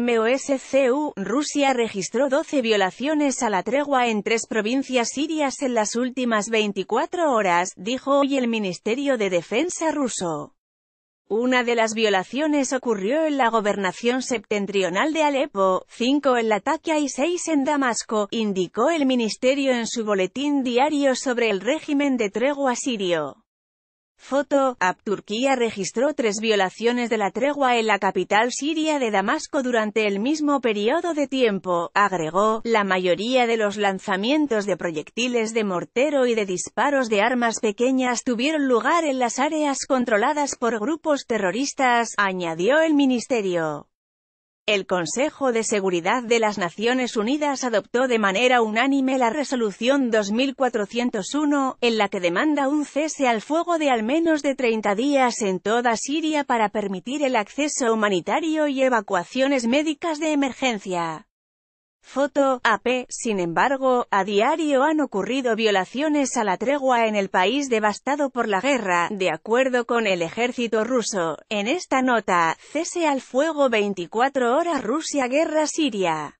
MOSCU, Rusia registró 12 violaciones a la tregua en tres provincias sirias en las últimas 24 horas, dijo hoy el Ministerio de Defensa ruso. Una de las violaciones ocurrió en la gobernación septentrional de Alepo, cinco en Latakia y seis en Damasco, indicó el ministerio en su boletín diario sobre el régimen de tregua sirio. Foto, Abturquía registró tres violaciones de la tregua en la capital siria de Damasco durante el mismo periodo de tiempo, agregó, la mayoría de los lanzamientos de proyectiles de mortero y de disparos de armas pequeñas tuvieron lugar en las áreas controladas por grupos terroristas, añadió el ministerio. El Consejo de Seguridad de las Naciones Unidas adoptó de manera unánime la resolución 2401, en la que demanda un cese al fuego de al menos de 30 días en toda Siria para permitir el acceso humanitario y evacuaciones médicas de emergencia. Foto, AP, sin embargo, a diario han ocurrido violaciones a la tregua en el país devastado por la guerra, de acuerdo con el ejército ruso. En esta nota, cese al fuego 24 horas Rusia-Guerra Siria.